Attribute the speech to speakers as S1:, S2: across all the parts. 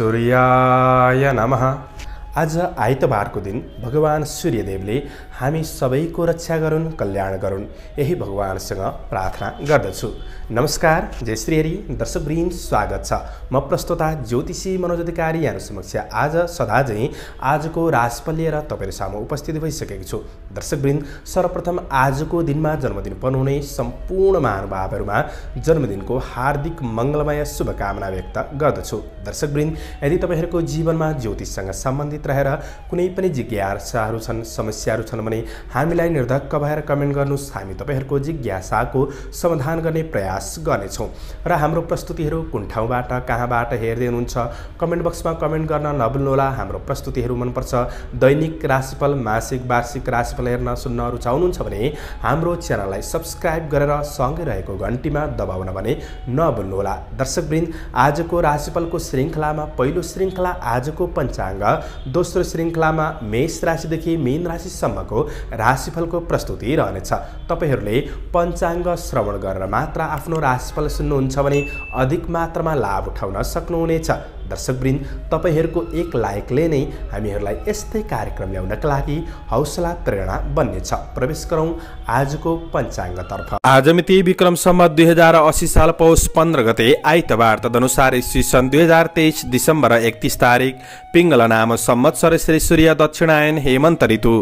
S1: सूर्याय नमः आज आइतबारको दिन भगवान् सूर्यदेवले हामी सबैको रक्षा गरून् कल्याण गरून् यही भगवान्सँग प्रार्थना गर्दछु नमस्कार जय श्री हरि दर्शकवृन्द स्वागत छ म प्रस्तुता ज्योतिषी मनोज अधिकारी यहाँ समक्ष आज सदाझै आजको राजपल लिएर रा तपाईँहरू सामु उपस्थित भइसकेको छु दर्शकवृन्द सर्वप्रथम आजको दिनमा जन्मदिन पर्नुहुने सम्पूर्ण महानुभावहरूमा जन्मदिनको हार्दिक मङ्गलमय शुभकामना व्यक्त गर्दछु दर्शकवृन्द यदि तपाईँहरूको जीवनमा ज्योतिषसँग सम्बन्धित रहेर कुनै पनि जिज्ञासाहरू छन् समस्याहरू छन् भने हामीलाई निर्धक्क भएर कमेन्ट गर्नुहोस् हामी तपाईँहरूको जिज्ञासाको समाधान गर्ने प्रयास गर्नेछौँ र हाम्रो प्रस्तुतिहरू कुन ठाउँबाट कहाँबाट हेर्दै हुनुहुन्छ कमेन्ट बक्समा कमेन्ट गर्न नभुल्नुहोला हाम्रो प्रस्तुतिहरू मनपर्छ दैनिक राशिफल मासिक वार्षिक राशिफल हेर्न सुन्न रुचाउनुहुन्छ भने हाम्रो च्यानललाई सब्सक्राइब गरेर सँगै रहेको घन्टीमा दबाउन भने नभुल्नुहोला दर्शकवृन्द आजको राशिफलको श्रृङ्खलामा पहिलो श्रृङ्खला आजको पञ्चाङ्ग दोस्रो श्रृङ्खलामा मेष राशिदेखि मीन राशिसम्मको राशिफलको प्रस्तुति रहनेछ तपाईँहरूले पञ्चाङ्ग श्रवण गरेर मात्र आफ्नो राशिफल सुन्नुहुन्छ भने अधिक मात्रामा लाभ उठाउन सक्नुहुनेछ दर्शकवृन्द तपाईँहरूको एक लायकले नै हामीहरूलाई यस्तै कार्यक्रम ल्याउनका लागि हौसला प्रेरणा बन्नेछ प्रवेश गरौँ आजको पञ्चाङ्गतर्फ आज मिति सम्म दुई हजार असी साल पौष पन्ध्र गते आइतबार तदनुसार इस्वी सन् दुई हजार तेइस दिसम्बर एकतिस तारिक पिङ्गल नाम सम्मत श्री सूर्य दक्षिणायन हेमन्त ऋतु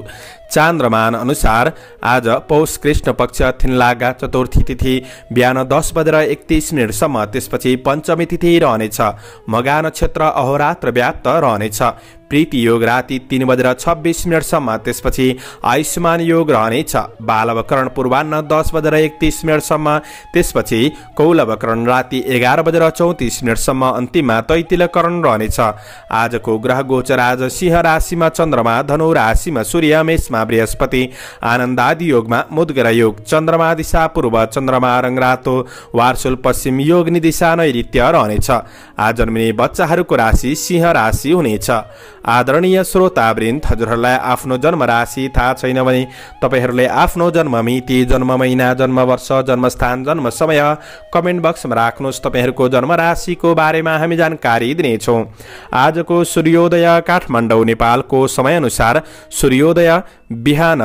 S1: चान्द्रमान अनुसार आज पौष कृष्ण पक्ष थिनलागा चतुर्थी तिथि बिहान दस बजेर एकतिस मिनटसम्म त्यसपछि पञ्चमी तिथि रहनेछ मगा नक्षत्र अहोरात्र व्याप्त रहनेछ प्रीति योग राति तिन बजेर छब्बिस मिनटसम्म त्यसपछि आयुष्मान योग रहनेछ बालवकरण पूर्वान्न दस बजेर एकतिस मिनटसम्म त्यसपछि कौलवकरण राति एघार बजेर चौतिस मिनटसम्म अन्तिममा तैतिलकरण रहनेछ आजको ग्रह गोचर आज सिंह राशिमा चन्द्रमा धनु राशिमा सूर्य मेषमा बृहस्पति आनन्दादि योगमा मुद्गरा योग चन्द्रमा दिशा पूर्व चन्द्रमा रङरातो वार्सुल पश्चिम योग निदिशा नैत्य रहनेछ आज जन्मिने बच्चाहरूको राशि सिंह राशि हुनेछ आदरणीय श्रोतावृन्द हजुरहरूलाई आफ्नो जन्म राशि थाहा छैन भने तपाईँहरूले आफ्नो जन्म मिति जन्म महिना जन्म वर्ष जन्मस्थान जन्म समय कमेन्ट बक्समा राख्नुहोस् तपाईँहरूको जन्म राशिको बारेमा हामी जानकारी दिनेछौँ आजको सूर्योदय काठमाडौँ नेपालको समयअनुसार सूर्योदय बिहान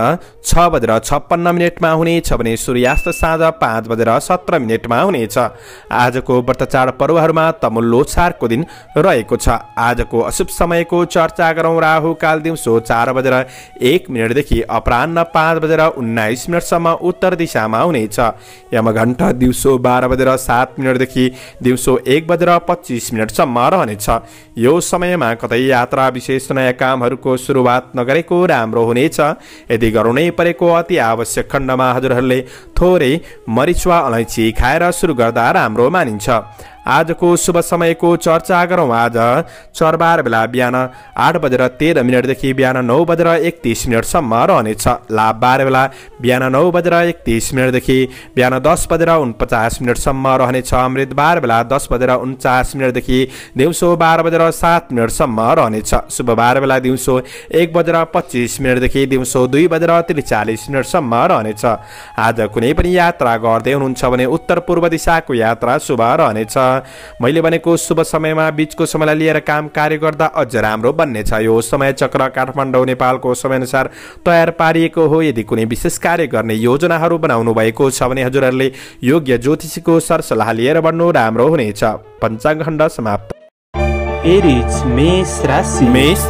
S1: छ बजेर छप्पन्न मिनटमा हुनेछ भने सूर्यास्त साँझ पाँच बजेर सत्र मिनटमा हुनेछ आजको व्रत पर्वहरूमा तमुल लोछारको दिन रहेको छ आजको अशुभ समयको च चर्चा गरौँ काल दिउँसो चार बजेर एक मिनटदेखि अपरान्न पाँच बजेर उन्नाइस मिनटसम्म उत्तर दिशामा आउनेछ यमघण्ट दिउँसो बाह्र बजेर सात मिनटदेखि दिउँसो एक बजेर पच्चिस मिनटसम्म रहनेछ यो समयमा कतै यात्रा विशेष नयाँ कामहरूको सुरुवात नगरेको राम्रो हुनेछ यदि नै परेको अति आवश्यक खण्डमा हजुरहरूले थोरै मरिचुवा अलैँची खाएर सुरु गर्दा राम्रो मानिन्छ आजको शुभ समयको चर्चा गरौँ आज चरबार बेला बिहान आठ बजेर तेह्र मिनटदेखि बिहान नौ बजेर एकतिस मिनटसम्म रहनेछ लाभ बाह्र बेला बिहान नौ बजेर एकतिस मिनटदेखि बिहान दस बजेर उनपचास मिनटसम्म रहनेछ अमृत अमृतबार बेला दस बजेर उन्चास मिनटदेखि दिउँसो बाह्र बजेर सात मिनटसम्म रहनेछ शुभबार बेला दिउँसो एक बजेर पच्चिस मिनटदेखि दिउँसो दुई बजेर त्रिचालिस मिनटसम्म रहनेछ आज कुनै पनि यात्रा गर्दै हुनुहुन्छ भने उत्तर पूर्व दिशाको यात्रा शुभ रहनेछ मैले भनेको शुभ समयमा बिचको समयलाई लिएर काम कार्य गर्दा अझ राम्रो बन्नेछ यो समय चक्र काठमाडौँ नेपालको समयअनुसार तयार पारिएको हो यदि कुनै विशेष कार्य गर्ने योजनाहरू बनाउनु भएको छ भने हजुरहरूले योग्य ज्योतिषीको सरसल्लाह लिएर बढ्नु राम्रो हुनेछ पञ्चाङ्ग समाप्त मेष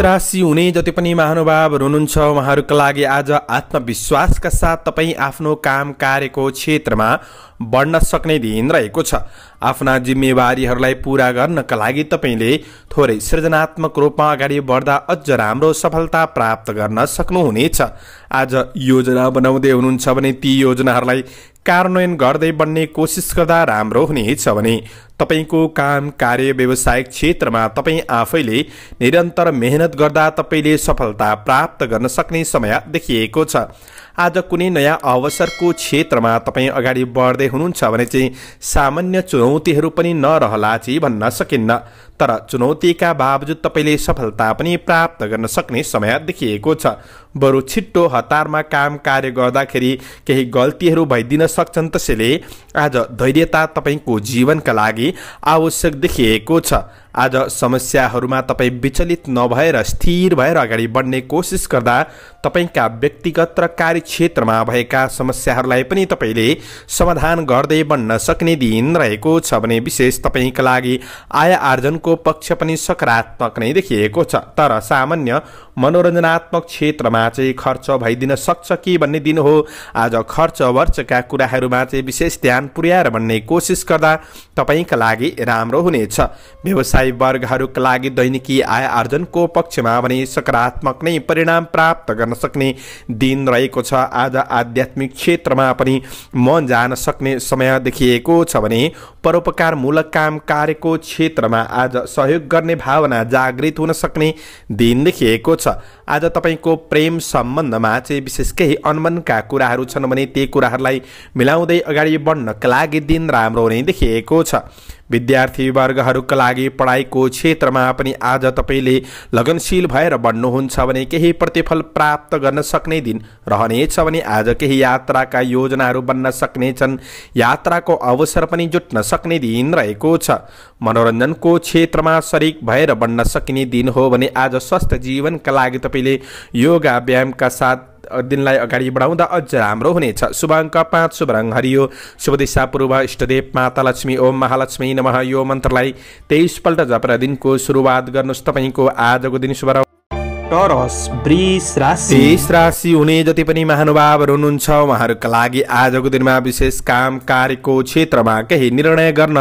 S1: राशि हुने जति पनि महानुभावहरू हुनुहुन्छ उहाँहरूका लागि आज आत्मविश्वासका साथ तपाईँ आफ्नो काम कार्यको क्षेत्रमा बढ्न सक्ने दिन रहेको छ आफ्ना जिम्मेवारीहरूलाई पुरा गर्नका लागि तपाईँले थोरै सृजनात्मक रूपमा अगाडि बढ्दा अझ राम्रो सफलता प्राप्त गर्न सक्नुहुनेछ आज योजना बनाउँदै हुनुहुन्छ भने ती योजनाहरूलाई कार्यान्वयन गर्दै बन्ने कोसिस गर्दा राम्रो हुनेछ भने तपाईँको काम कार्य व्यवसायिक क्षेत्रमा तपाईँ आफैले निरन्तर मेहनत गर्दा तपाईँले सफलता प्राप्त गर्न सक्ने समय देखिएको छ आज कुनै नयाँ अवसरको क्षेत्रमा तपाईँ अगाडि बढ्दै हुनुहुन्छ भने चाहिँ सामान्य चुनौतीहरू पनि नरहला चाहिँ भन्न सकिन्न तर चुनौतीका बावजुद तपाईँले सफलता पनि प्राप्त गर्न सक्ने समय देखिएको छ बरु छिट्टो हतारमा काम कार्य गर्दाखेरि केही गल्तीहरू भइदिन सक्छन् त्यसैले आज धैर्यता तपाईँको जीवनका लागि आवश्यक देखिएको छ आज समस्याहरूमा तपाईँ विचलित नभएर स्थिर भएर अगाडि बढ्ने कोसिस गर्दा तपाईँका व्यक्तिगत र कार्यक्षेत्रमा भएका समस्याहरूलाई पनि तपाईँले समाधान गर्दै बन्न सक्ने दिन रहेको छ भने विशेष तपाईँका लागि आय आर्जनको पक्ष पनि सकारात्मक नै देखिएको छ तर सामान्य मनोरञ्जनात्मक क्षेत्रमा चाहिँ खर्च भइदिन सक्छ कि भन्ने दिन हो आज खर्च वर्चका कुराहरूमा चाहिँ विशेष ध्यान पुर्याएर भन्ने कोसिस गर्दा तपाईँका लागि राम्रो हुनेछ व्यवसाय व्यवसाय वर्गहरूका लागि दैनिकी आय आर्जनको पक्षमा भने सकारात्मक नै परिणाम प्राप्त गर्न सक्ने दिन रहेको छ आज आध्यात्मिक क्षेत्रमा पनि मन जान सक्ने समय देखिएको छ भने परोपकारमूलक काम कार्यको क्षेत्रमा आज सहयोग गर्ने भावना जागृत हुन सक्ने दिन देखिएको छ आज तपाईँको प्रेम सम्बन्धमा चाहिँ विशेष केही अनमनका कुराहरू छन् भने ती कुराहरूलाई मिलाउँदै अगाडि बढ्नका लागि दिन राम्रो हुने देखिएको छ विद्यार्थी वर्गहरूका लागि पढाइको क्षेत्रमा पनि आज तपाईँले लगनशील भएर बढ्नुहुन्छ भने केही प्रतिफल प्राप्त गर्न सक्ने दिन रहनेछ भने आज केही यात्राका योजनाहरू बन्न सक्नेछन् यात्राको अवसर पनि जुट्न सक्ने दिन रहेको छ मनोरञ्जनको क्षेत्रमा सरिक भएर बन्न सकिने दिन हो भने आज स्वस्थ जीवनका लागि तपाईँले योगा व्यायामका साथ दिनलाई अगाडि बढाउँदा अझ राम्रो हुनेछ शुभ अङ्क पाँच शुभ रङ हरियो शुभ दिशा पूर्व इष्टदेव माता लक्ष्मी ओम महालक्ष्मी नमः यो मन्त्रलाई तेइसपल्ट जपेर दिनको सुरुवात गर्नुहोस् तपाईँको आजको दिन शुभ टरस वृष राशि वृष राशि हुने जति पनि महानुभावहरू हुनुहुन्छ उहाँहरूका लागि आजको दिनमा विशेष काम कार्यको क्षेत्रमा केही निर्णय गर्न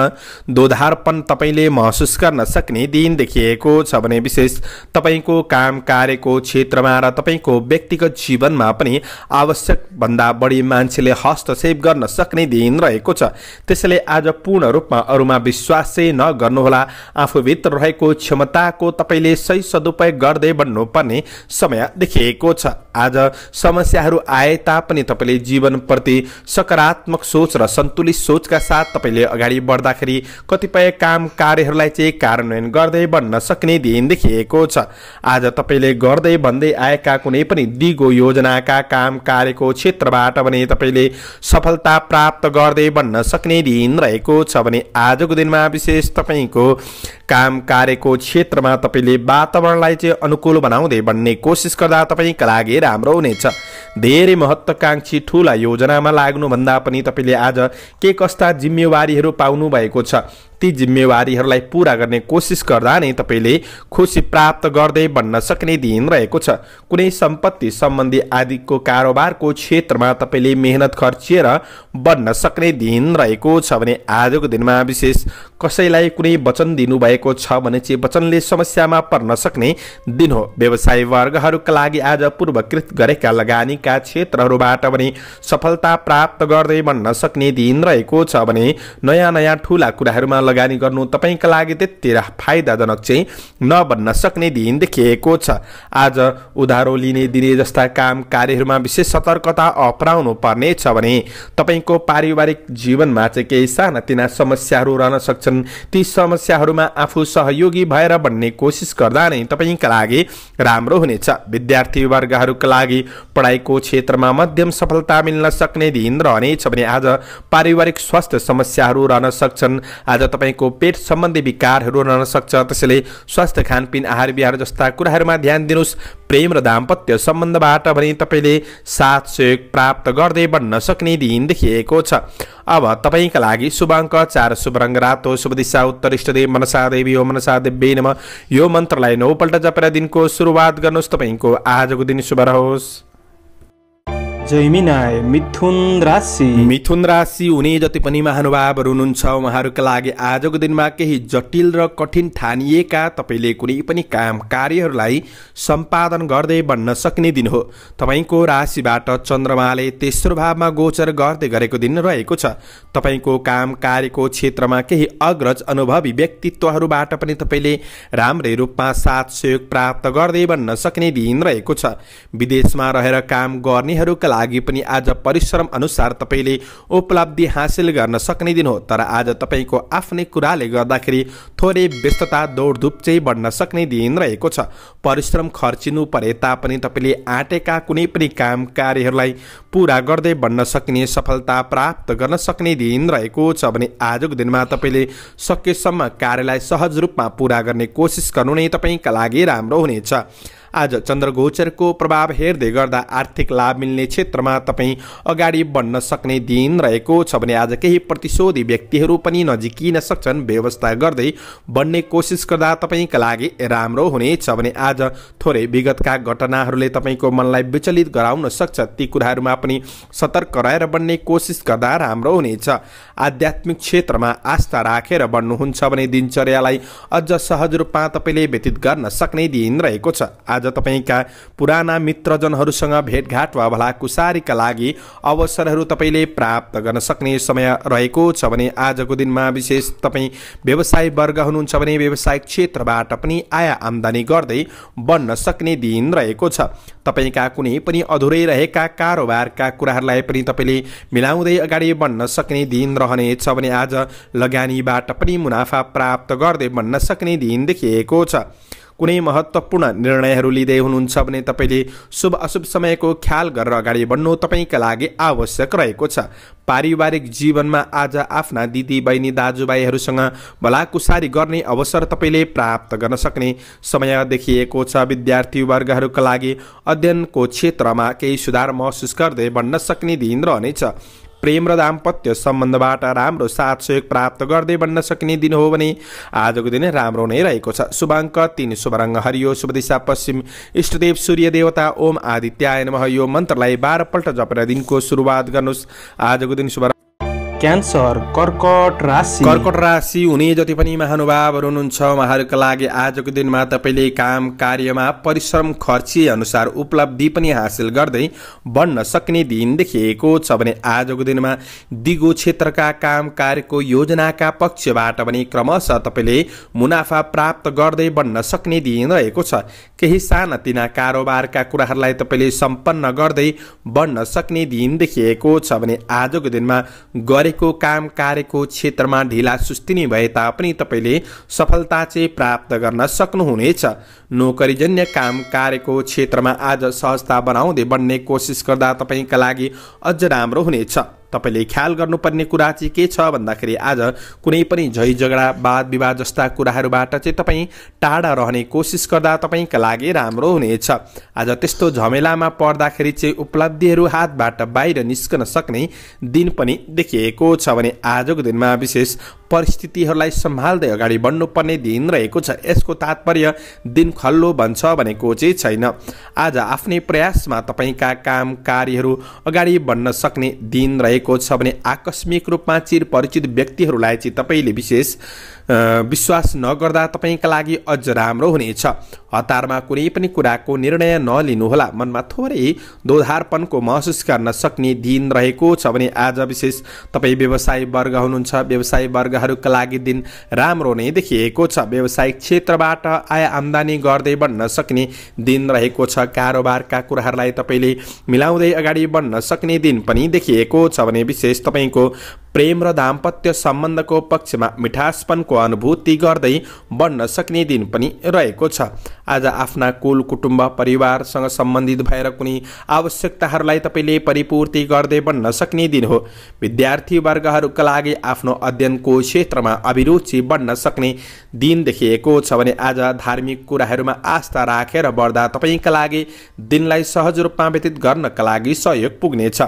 S1: दोधारपन तपाईँले महसुस गर्न सक्ने दिन देखिएको छ भने विशेष तपाईँको काम कार्यको क्षेत्रमा र तपाईँको व्यक्तिगत जीवनमा पनि आवश्यकभन्दा बढी मान्छेले हस्तक्षेप गर्न सक्ने दिन रहेको छ त्यसैले आज पूर्ण रूपमा अरूमा विश्वास चाहिँ नगर्नुहोला आफूभित्र रहेको क्षमताको तपाईँले सही सदुपयोग गर्दै बन्नु पर्छ पर्ने समय देखिएको छ आज समस्याहरू आए तापनि तपाईँले जीवनप्रति सकारात्मक सोच र सन्तुलित सोचका साथ तपाईँले अगाडि बढ्दाखेरि कतिपय काम कार्यहरूलाई चाहिँ कार्यान्वयन गर्दै बन्न सक्ने दिन देखिएको छ आज तपाईँले गर्दै भन्दै आएका कुनै पनि दिगो योजनाका काम कार्यको क्षेत्रबाट भने तपाईँले सफलता प्राप्त गर्दै बन्न सक्ने दिन रहेको छ भने आजको दिनमा विशेष तपाईँको काम कार्यको क्षेत्रमा तपाईँले वातावरणलाई चाहिँ अनुकूल बनाउनु बनाउँदै बन्ने कोसिस गर्दा तपाईँका लागि राम्रो हुनेछ धेरै महत्त्वकाङ्क्षी ठुला योजनामा लाग्नुभन्दा पनि तपाईँले आज के कस्ता जिम्मेवारीहरू पाउनु भएको छ ती जिम्मेवारीहरूलाई पूरा गर्ने कोसिस गर्दा नै तपाईँले खुसी प्राप्त गर्दै बन्न सक्ने दिन रहेको छ कुनै सम्पत्ति सम्बन्धी आदिको कारोबारको क्षेत्रमा तपाईँले मेहनत खर्चिएर बन्न सक्ने दिन रहेको छ भने आजको दिनमा विशेष कसैलाई कुनै वचन दिनुभएको छ भने चाहिँ वचनले समस्यामा पर्न सक्ने दिन हो व्यवसाय वर्गहरूका लागि आज पूर्वकृत गरेका लगानीका क्षेत्रहरूबाट पनि सफलता प्राप्त गर्दै बन्न सक्ने दिन रहेको छ भने नयाँ नयाँ ठुला कुराहरूमा लगानी गर्नु तपाईँका लागि त्यति फाइदाजनक चाहिँ नबन्न सक्ने दिन देखिएको छ आज उधारो लिने दिने जस्ता काम कार्यहरूमा विशेष सतर्कता अपनाउनु पर्ने छ भने तपाईँको पारिवारिक जीवनमा चाहिँ केही सानातिना समस्याहरू रहन सक्छन् ती समस्याहरूमा आफू सहयोगी भएर बन्ने कोसिस गर्दा नै तपाईँका लागि राम्रो हुनेछ विद्यार्थी वर्गहरूका लागि पढाइको क्षेत्रमा मध्यम सफलता मिल्न सक्ने दिन रहनेछ भने आज पारिवारिक स्वास्थ्य समस्याहरू रहन सक्छन् आज तपाईँ तपाईँको पेट सम्बन्धी विकारहरू रहन सक्छ त्यसैले स्वास्थ्य खानपिन आहार विहार जस्ता कुराहरूमा ध्यान दिनुहोस् प्रेम र दाम्पत्य सम्बन्धबाट भने तपाईँले साथ सहयोग प्राप्त गर्दै बढ्न सक्ने दिन देखिएको छ अब तपाईँका लागि शुभ अङ्क चार शुभ रङ्ग रातो शुभ दिशा उत्तर इष्टदेव मनसा देवी हो मनसा देवी नम यो मन्त्रलाई नौपल्ट जपेर दिनको सुरुवात गर्नुहोस् तपाईँको आजको दिन शुभ रहोस् जैमिनाय मिथुन राशि मिथुन राशि हुने जति पनि महानुभावहरू हुनुहुन्छ उहाँहरूका लागि आजको दिनमा केही जटिल र कठिन ठानिएका तपाईँले कुनै पनि काम कार्यहरूलाई सम्पादन गर्दै बन्न सक्ने दिन हो तपाईँको राशिबाट चन्द्रमाले तेस्रो भावमा गोचर गर्दै गरेको दिन रहेको छ तपाईँको काम कार्यको क्षेत्रमा केही अग्रज अनुभवी व्यक्तित्वहरूबाट पनि तपाईँले राम्रै रूपमा साथ सहयोग प्राप्त गर्दै बन्न सक्ने दिन रहेको छ विदेशमा रहेर काम गर्नेहरूका लागि लागि पनि आज परिश्रम अनुसार तपाईँले उपलब्धि हासिल गर्न सक्ने दिन हो तर आज तपाईँको आफ्नै कुराले गर्दाखेरि थोरै व्यस्तता दौडधुप चाहिँ बढ्न सक्ने दिन रहेको छ परिश्रम खर्चिनु परे तापनि तपाईँले आँटेका कुनै पनि काम कार्यहरूलाई पुरा गर्दै बढ्न सक्ने सफलता प्राप्त गर्न सक्ने दिन रहेको छ भने आजको दिनमा तपाईँले सकेसम्म कार्यलाई सहज रूपमा पुरा गर्ने कोसिस गर्नु नै तपाईँका लागि राम्रो हुनेछ आज चन्द्रगोचरको प्रभाव हेर्दै गर्दा आर्थिक लाभ मिल्ने क्षेत्रमा तपाईँ अगाडि बढ्न सक्ने दिन रहेको छ भने आज केही प्रतिशोधी व्यक्तिहरू पनि नजिकिन सक्छन् व्यवस्था गर्दै बढ्ने कोसिस गर्दा तपाईँका लागि राम्रो हुनेछ भने आज थोरै विगतका घटनाहरूले तपाईँको मनलाई विचलित गराउन सक्छ ती कुराहरूमा पनि सतर्क रहेर बढ्ने कोसिस गर्दा राम्रो हुनेछ आध्यात्मिक क्षेत्रमा आस्था राखेर बन्नुहुन्छ भने दिनचर्यालाई अझ सहज रूपमा तपाईँले व्यतीत गर्न सक्ने दिन रहेको छ आज तपाईँका पुराना मित्रजनहरूसँग भेटघाट वा भलाकुसारीका लागि अवसरहरू तपाईँले प्राप्त गर्न सक्ने समय रहेको छ भने आजको दिनमा विशेष तपाईँ व्यवसाय वर्ग हुनुहुन्छ भने व्यवसायिक क्षेत्रबाट पनि आय आम्दानी गर्दै बन्न सक्ने दिन रहेको छ तपाईँका कुनै पनि अधुरै रहेका कारोबारका कुराहरूलाई पनि तपाईँले मिलाउँदै अगाडि बढ्न सक्ने दिन रहनेछ भने आज लगानीबाट पनि मुनाफा प्राप्त गर्दै बन्न सक्ने दिन देखिएको छ कुनै महत्त्वपूर्ण निर्णयहरू लिँदै हुनुहुन्छ भने तपाईँले शुभ अशुभ समयको ख्याल गरेर अगाडि बढ्नु तपाईँका लागि आवश्यक रहेको छ पारिवारिक जीवनमा आज आफ्ना दिदी बहिनी दाजुभाइहरूसँग भलाकुसारी गर्ने अवसर तपाईँले प्राप्त गर्न सक्ने समय देखिएको छ विद्यार्थी वर्गहरूका लागि अध्ययनको क्षेत्रमा केही सुधार महसुस गर्दै बढ्न सक्ने दिन रहनेछ प्रेम र दाम्पत्य सम्बन्धबाट राम्रो साथ सहयोग प्राप्त गर्दै बन्न सकिने दिन हो भने आजको दिन राम्रो नै रहेको छ शुभाङ्क तिन शुभरङ्ग हरियो शुभ दिशा पश्चिम इष्टदेव सूर्य देवता ओम आदित्याय नमः यो मन्त्रलाई बाह्रपल्ट जपेर दिनको सुरुवात गर्नुहोस् आजको दिन शुभ क्यान्सर कर्कट राशि कर्कट राशि हुने जति पनि महानुभावहरू हुनुहुन्छ उहाँहरूका लागि आजको दिनमा तपाईँले काम कार्यमा परिश्रम खर्ची अनुसार उपलब्धि पनि हासिल गर्दै बढ्न सक्ने दिन देखिएको छ भने आजको दिनमा दिगो क्षेत्रका काम कार्यको योजनाका पक्षबाट पनि क्रमशः तपाईँले मुनाफा प्राप्त गर्दै बढ्न सक्ने दिन रहेको छ केही सानातिना कारोबारका कुराहरूलाई तपाईँले सम्पन्न गर्दै बढ्न सक्ने दिन देखिएको छ भने आजको दिनमा गरे तपाईँको काम कार्यको क्षेत्रमा ढिला सुस्तिनी भए तापनि तपाईँले सफलता चाहिँ प्राप्त गर्न सक्नुहुनेछ नोकरीजन्य काम कार्यको क्षेत्रमा आज सहजता बनाउँदै बन्ने कोसिस गर्दा तपाईँका लागि अझ राम्रो हुनेछ तपाईँले ख्याल गर्नुपर्ने कुरा चाहिँ के छ भन्दाखेरि आज कुनै पनि झै झगडा वाद विवाद जस्ता कुराहरूबाट चाहिँ तपाईँ टाढा रहने कोसिस गर्दा तपाईँका लागि राम्रो हुनेछ आज त्यस्तो झमेलामा पर्दाखेरि चाहिँ उपलब्धिहरू हातबाट बाहिर निस्कन सक्ने दिन पनि देखिएको छ भने आजको दिनमा विशेष परिस्थितिहरूलाई सम्हाल्दै अगाडि बढ्नुपर्ने दिन रहेको छ यसको तात्पर्य दिन खल्लो भन्छ भनेको चाहिँ छैन आज आफ्नै प्रयासमा तपाईँका काम कार्यहरू अगाडि बढ्न सक्ने दिन रहेको रहेको छ भने आकस्मिक रूपमा चिर परिचित व्यक्तिहरूलाई चाहिँ तपाईँले विशेष विश्वास नगर्दा तपाईँका लागि अझ राम्रो हुनेछ हतारमा कुनै पनि कुराको निर्णय नलिनुहोला मनमा थोरै दोधारपनको महसुस गर्न सक्ने दिन रहेको छ भने आज विशेष तपाईँ व्यवसाय वर्ग हुनुहुन्छ व्यवसाय वर्गहरूका लागि दिन राम्रो नै देखिएको छ व्यावसायिक क्षेत्रबाट आय आम्दानी गर्दै बन्न सक्ने दिन रहेको छ कारोबारका कुराहरूलाई तपाईँले मिलाउँदै अगाडि बढ्न सक्ने दिन पनि देखिएको छ भने विशेष तपाईँको प्रेम र दाम्पत्य सम्बन्धको पक्षमा मिठासपनको अनुभूति गर्दै बन्न सक्ने दिन पनि रहेको छ आज आफ्ना कुल कुटुम्ब परिवारसँग सम्बन्धित भएर कुनै आवश्यकताहरूलाई तपाईँले परिपूर्ति गर्दै बन्न सक्ने दिन हो विद्यार्थी विद्यार्थीवर्गहरूका लागि आफ्नो अध्ययनको क्षेत्रमा अभिरुचि बन्न सक्ने दिन देखिएको छ भने आज धार्मिक कुराहरूमा आस्था राखेर बढ्दा तपाईँका लागि दिनलाई सहज रूपमा व्यतीत गर्नका लागि सहयोग पुग्नेछ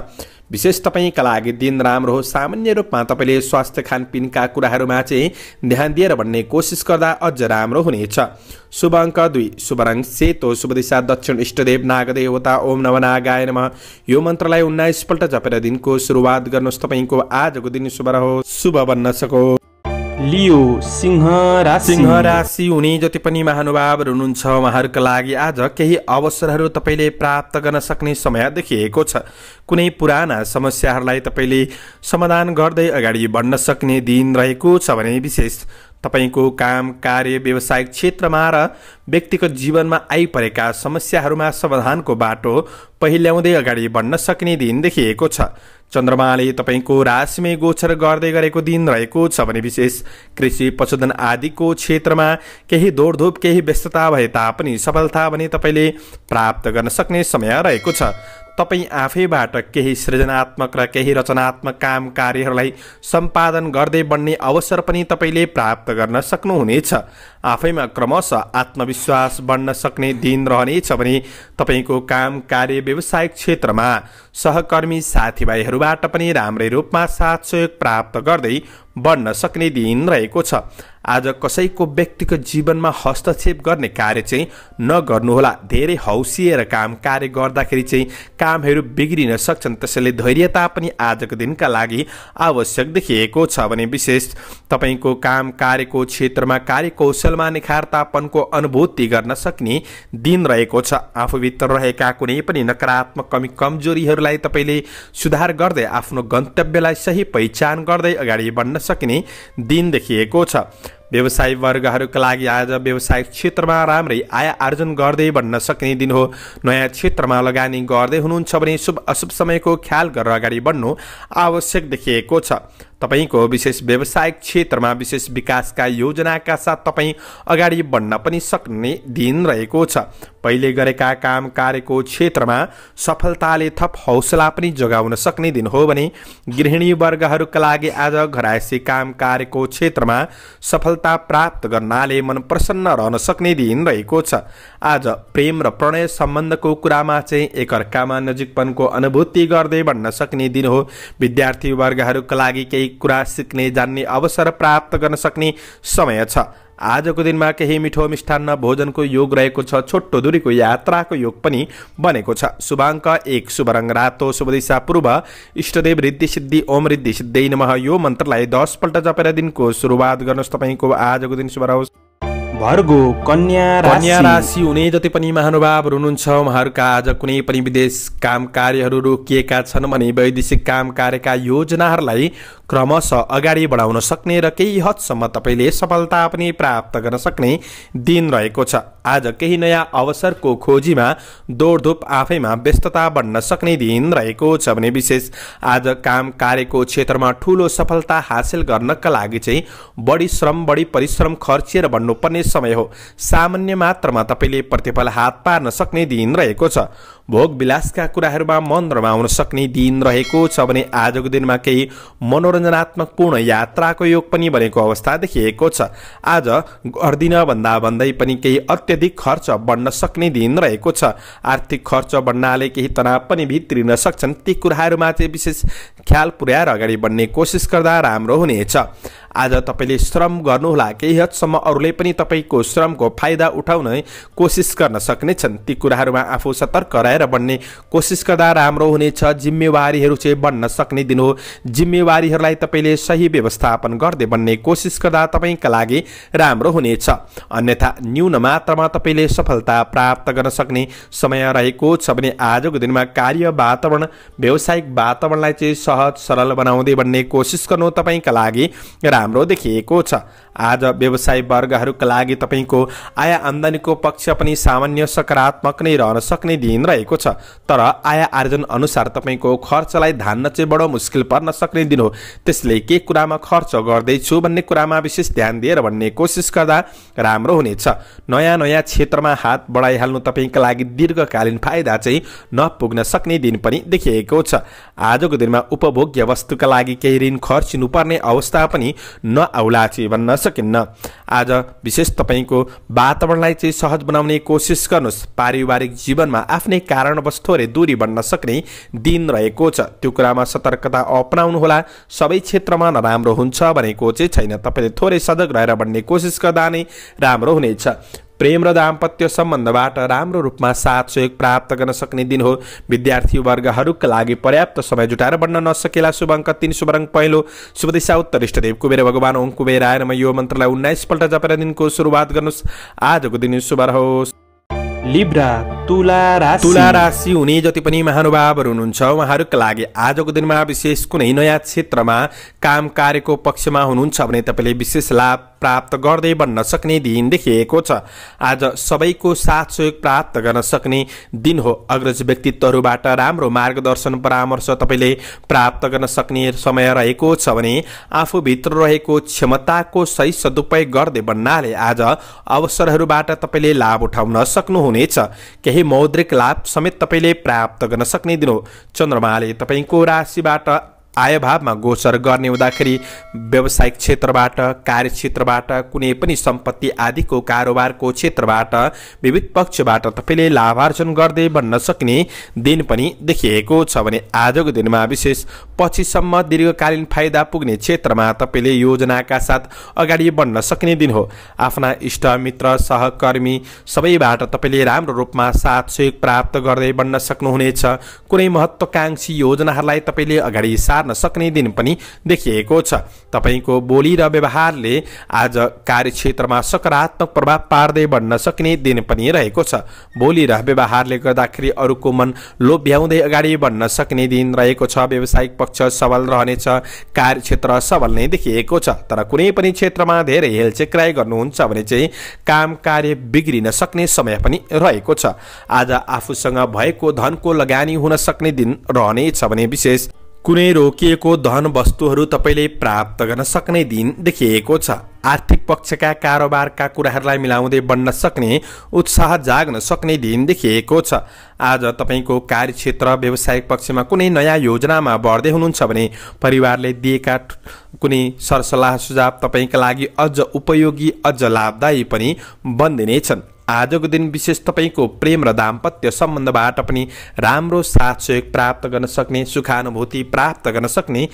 S1: विशेष तपाईँका लागि दिन राम्रो हो सामान्य रूपमा तपाईँले स्वास्थ्य खानपिनका कुराहरूमा चाहिँ ध्यान दिएर भन्ने कोसिस गर्दा अझ राम्रो हुनेछ शुभ अङ्क दुई शुभ रङ सेतो शुभ दिशा दक्षिण इष्टदेव नागदेवता ओम नव नागाय यो मन्त्रलाई उन्नाइसपल्ट जपेर दिनको सुरुवात गर्नुहोस् तपाईँको आजको दिन शुभ रह शुभ बन्न सकोस् लियो सिंह राशि सिंह राशि हुने जति पनि महानुभावहरू हुनुहुन्छ उहाँहरूका लागि आज केही अवसरहरू तपाईँले प्राप्त गर्न सक्ने समय देखिएको छ कुनै पुराना समस्याहरूलाई तपाईँले समाधान गर्दै अगाडि बढ्न सक्ने दिन रहेको छ भने विशेष तपाईँको काम कार्य व्यावसायिक क्षेत्रमा र व्यक्तिगत जीवनमा आइपरेका समस्याहरूमा समाधानको बाटो पहिल्याउँदै अगाडि बढ्न सक्ने दिन देखिएको छ चन्द्रमाले तपाईँको राशिमै गोचर गर्दै गरेको दिन रहेको छ भने विशेष कृषि पशुधन आदिको क्षेत्रमा केही दौडधुप केही व्यस्तता भए तापनि सफलता भने तपाईँले प्राप्त गर्न सक्ने समय रहेको छ तपाईँ आफैबाट केही सृजनात्मक र केही रचनात्मक काम कार्यहरूलाई सम्पादन गर्दै बन्ने अवसर पनि तपाईँले प्राप्त गर्न सक्नुहुनेछ आफैमा क्रमशः आत्मविश्वास बढ्न सक्ने दिन रहनेछ भने तपाईँको काम कार्य व्यवसायिक क्षेत्रमा सहकर्मी साथीभाइहरूबाट पनि राम्रै रूपमा साथ सहयोग प्राप्त गर्दै बढ्न सक्ने दिन रहेको छ आज कसैको व्यक्तिको जीवनमा हस्तक्षेप गर्ने कार्य चाहिँ नगर्नुहोला धेरै हौसिएर काम कार्य गर्दाखेरि चाहिँ कामहरू बिग्रिन सक्छन् त्यसैले धैर्यता पनि आजको दिनका लागि आवश्यक देखिएको छ भने विशेष तपाईँको काम कार्यको क्षेत्रमा कार्यकौशलमा निखारतापनको अनुभूति गर्न सक्ने दिन रहेको छ आफूभित्र रहेका कुनै पनि नकारात्मक कमी कमजोरीहरूलाई तपाईँले सुधार गर्दै आफ्नो गन्तव्यलाई सही पहिचान गर्दै अगाडि बढ्न सकिने दिन देखिएको छ व्यवसायी वर्गहरूका लागि आज व्यवसायिक क्षेत्रमा राम्रै आय आर्जन गर्दै बन्न सक्ने दिन हो नयाँ क्षेत्रमा लगानी गर्दै हुनुहुन्छ भने शुभ अशुभ समयको ख्याल गरेर अगाडि बढ्नु आवश्यक देखिएको छ तपाईँको विशेष व्यावसायिक क्षेत्रमा विशेष विकासका योजनाका साथ तपाईँ अगाडि बढ्न पनि सक्ने दिन रहेको छ पहिले गरेका काम कार्यको क्षेत्रमा सफलताले थप हौसला पनि जोगाउन सक्ने दिन हो भने गृहिणी वर्गहरूका लागि आज घरायसी काम कार्यको क्षेत्रमा सफल सफलता प्राप्त गर्नाले मन प्रसन्न रहन सक्ने दिन रहेको छ आज प्रेम र प्रणय सम्बन्धको कुरामा चाहिँ एकअर्कामा नजिकपनको अनुभूति गर्दै भन्न सक्ने दिन हो विद्यार्थी वर्गहरूका लागि केही कुरा सिक्ने जान्ने अवसर प्राप्त गर्न सक्ने समय छ आजको दिनमा केही मिठो मिष्ठान्न भोजनको योग रहेको छ छोटो दूरीको यात्राको योग पनि बनेको छ शुभाङ्क एक शुभ रातो शुभ दिशा पूर्व इष्टदेव रिद्धि सिद्धि ओम रिद्धि सिद्धि नमः यो मन्त्रलाई दसपल्ट जपेर दिनको सुरुवात गर्नुहोस् तपाईँको आजको दिन शुभ रहोस् भर्गो कन्या कन्या राशि हुने जति पनि महानुभावहरू हुनुहुन्छ उहाँहरूका आज कुनै पनि विदेश काम कार्यहरू रोकिएका छन् भने वैदेशिक काम कार्यका योजनाहरूलाई क्रमशः अगाडि बढाउन सक्ने र केही हदसम्म तपाईँले सफलता पनि प्राप्त गर्न सक्ने दिन रहेको छ आज केही नयाँ अवसरको खोजीमा दौडधुप आफैमा व्यस्तता बढ्न सक्ने दिन रहेको छ भने विशेष आज काम कार्यको क्षेत्रमा ठूलो सफलता हासिल गर्नका लागि चाहिँ बढी श्रम बढी परिश्रम खर्चिएर बन्नुपर्ने समय हो सामान्य मात्रमा तपाईँले प्रतिफल हात पार्न सक्ने दिन रहेको छ भोग विलासका कुराहरूमा मन रमाउन सक्ने दिन रहेको छ भने आजको दिनमा केही मनोरञ्जनात्मक पूर्ण यात्राको योग पनि बनेको अवस्था देखिएको छ आज गर्दिन भन्दा भन्दै पनि केही अत्यधिक खर्च बढ्न सक्ने दिन रहेको छ आर्थिक खर्च बढ्नाले केही तनाव पनि भित्रिन सक्छन् ती कुराहरूमा चाहिँ विशेष ख्याल पुर्याएर अगाडि बढ्ने कोसिस गर्दा राम्रो हुनेछ आज तपाईँले श्रम गर्नुहोला केही हदसम्म अरूले पनि तपाईँको श्रमको फाइदा उठाउन कोसिस गर्न सक्नेछन् ती कुराहरूमा आफू सतर्क रहेर बन्ने कोसिस गर्दा राम्रो हुनेछ जिम्मेवारीहरू चाहिँ बन्न सक्ने दिन हो जिम्मेवारीहरूलाई तपाईँले सही व्यवस्थापन गर्दै बन्ने कोसिस गर्दा तपाईँका लागि राम्रो हुनेछ अन्यथा न्यून मात्रामा तपाईँले सफलता प्राप्त गर्न सक्ने समय रहेको छ भने आजको दिनमा कार्य वातावरण व्यावसायिक वातावरणलाई चाहिँ सहज सरल बनाउँदै बन्ने कोसिस गर्नु तपाईँका लागि राम्रो राम्रो देखिएको छ आज व्यवसाय वर्गहरूका लागि तपाईँको आय आम्दानीको पक्ष पनि सामान्य सकारात्मक नै रहन सक्ने दिन रहेको छ तर आय आर्जन अनुसार तपाईँको खर्चलाई धान्न चाहिँ बडो मुस्किल पर्न सक्ने दिन हो त्यसले के कुरामा खर्च गर्दैछु भन्ने कुरामा विशेष ध्यान दिएर भन्ने कोसिस गर्दा राम्रो हुनेछ नयाँ नयाँ क्षेत्रमा हात बढाइहाल्नु तपाईँका लागि दीर्घकालीन फाइदा चाहिँ नपुग्न सक्ने दिन पनि देखिएको छ आजको दिनमा उपभोग्य वस्तुका लागि केही ऋण खर्चिनुपर्ने अवस्था पनि नआउला चाहिँ भन्न सकिन्न आज विशेष तपाईँको वातावरणलाई चाहिँ सहज बनाउने कोसिस गर्नुहोस् पारिवारिक जीवनमा आफ्नै कारणवश थोरै दूरी बन्न सक्ने दिन रहेको छ त्यो कुरामा सतर्कता अपनाउनुहोला सबै क्षेत्रमा नराम्रो हुन्छ भनेको चाहिँ छैन तपाईँले थोरै सजग रहेर बन्ने कोसिस गर्दा नै राम्रो हुनेछ प्रेम र दाम्पत्य सम्बन्धबाट राम्रो रूपमा साथ सहयोग प्राप्त गर्न सक्ने दिन हो विद्यार्थी विद्यार्थीवर्गहरूका लागि पर्याप्त समय जुटाएर बढ्न नसकेला शुभ अङ्क तिन शुभ रङ पहिलो शुभ दिशा उत्तर इष्टदेव कुबेर भगवान् ओङ कुबेर आएर म यो मन्त्रलाई उन्नाइसपल्ट जपेर दिनको सुरुवात गर्नुहोस् आजको दिन शुभ रहोस् लिब्रा तुला राशि तुला राशि हुने जति पनि महानुभावहरू हुनुहुन्छ उहाँहरूका लागि आजको दिनमा विशेष कुनै नयाँ क्षेत्रमा काम कार्यको पक्षमा हुनुहुन्छ भने तपाईँले विशेष लाभ प्राप्त गर्दै बन्न सक्ने दिन देखिएको छ आज सबैको साथ सहयोग प्राप्त गर्न सक्ने दिन हो अग्रज व्यक्तित्वहरूबाट राम्रो मार्गदर्शन परामर्श तपाईँले प्राप्त गर्न सक्ने समय रहेको छ भने आफूभित्र रहेको क्षमताको सही सदुपयोग गर्दै बन्नाले आज अवसरहरूबाट तपाईँले लाभ उठाउन सक्नुहुन्छ हुनेछ केही मौद्रिक लाभ समेत तपाईँले प्राप्त गर्न सक्ने दिनु चन्द्रमाले तपाईँको राशिबाट आयभावमा गोचर गर्ने हुँदाखेरि व्यावसायिक क्षेत्रबाट कार्यक्षेत्रबाट कुनै पनि सम्पत्ति आदिको कारोबारको क्षेत्रबाट विविध पक्षबाट तपाईँले लाभार्जन गर्दै बन्न सक्ने दिन पनि देखिएको छ भने आजको दिनमा विशेष पछिसम्म दीर्घकालीन फाइदा पुग्ने क्षेत्रमा तपाईँले योजनाका साथ अगाडि बढ्न सक्ने दिन हो आफ्ना इष्टमित्र सहकर्मी सबैबाट तपाईँले राम्रो रूपमा साथ सहयोग प्राप्त गर्दै बन्न सक्नुहुनेछ कुनै महत्त्वकाङ्क्षी योजनाहरूलाई तपाईँले अगाडि सार सार्न सक्ने दिन पनि देखिएको छ तपाईँको बोली र व्यवहारले आज कार्यक्षेत्रमा सकारात्मक प्रभाव पार्दै बढ्न सक्ने दिन पनि रहेको छ बोली र व्यवहारले गर्दाखेरि अरूको मन लोभ्याउँदै अगाडि बढ्न सक्ने दिन रहेको छ व्यावसायिक पक्ष सबल रहनेछ कार्यक्षेत्र सबल नै देखिएको छ तर कुनै पनि क्षेत्रमा धेरै हेलचेक्राइ गर्नुहुन्छ भने चाहिँ काम कार्य बिग्रिन सक्ने समय पनि रहेको छ आज आफूसँग भएको धनको लगानी हुन सक्ने दिन रहनेछ भने विशेष कुनै रोकिएको धन वस्तुहरू तपाईँले प्राप्त गर्न सक्ने दिन देखिएको छ आर्थिक पक्षका कारोबारका कुराहरूलाई मिलाउँदै बन्न सक्ने उत्साह जाग्न सक्ने दिन देखिएको छ आज तपाईँको कार्यक्षेत्र व्यवसायिक पक्षमा कुनै नयाँ योजनामा बढ्दै हुनुहुन्छ भने परिवारले दिएका कुनै सरसल्लाह सुझाव तपाईँका लागि अझ उपयोगी अझ लाभदायी पनि बनिदिनेछन् आजको दिन विशेष तपाईँको प्रेम र दाम्पत्य सम्बन्धबाट पनि राम्रो साथ सहयोग प्राप्त गर्न सक्ने सुखानुभूति प्राप्त गर्न सक्ने